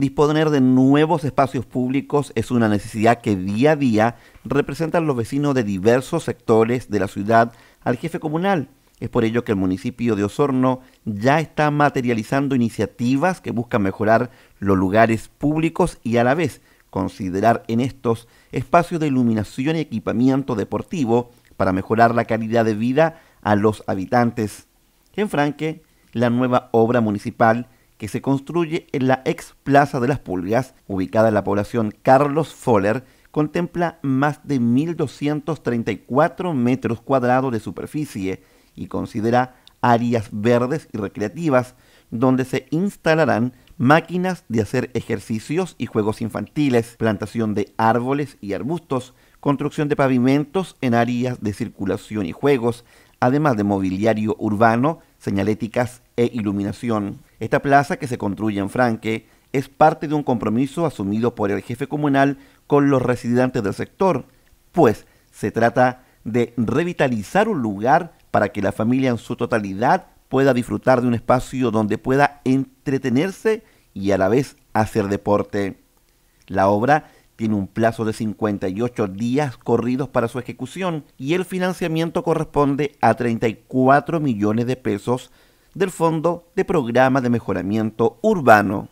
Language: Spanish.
Disponer de nuevos espacios públicos es una necesidad que día a día representan los vecinos de diversos sectores de la ciudad al jefe comunal. Es por ello que el municipio de Osorno ya está materializando iniciativas que buscan mejorar los lugares públicos y a la vez considerar en estos espacios de iluminación y equipamiento deportivo para mejorar la calidad de vida a los habitantes. En Franque, la nueva obra municipal que se construye en la ex Plaza de las Pulgas, ubicada en la población Carlos Foller, contempla más de 1.234 metros cuadrados de superficie y considera áreas verdes y recreativas donde se instalarán máquinas de hacer ejercicios y juegos infantiles, plantación de árboles y arbustos, construcción de pavimentos en áreas de circulación y juegos, además de mobiliario urbano, señaléticas e iluminación. Esta plaza que se construye en Franque es parte de un compromiso asumido por el jefe comunal con los residentes del sector, pues se trata de revitalizar un lugar para que la familia en su totalidad pueda disfrutar de un espacio donde pueda entretenerse y a la vez hacer deporte. La obra tiene un plazo de 58 días corridos para su ejecución y el financiamiento corresponde a 34 millones de pesos del Fondo de Programa de Mejoramiento Urbano.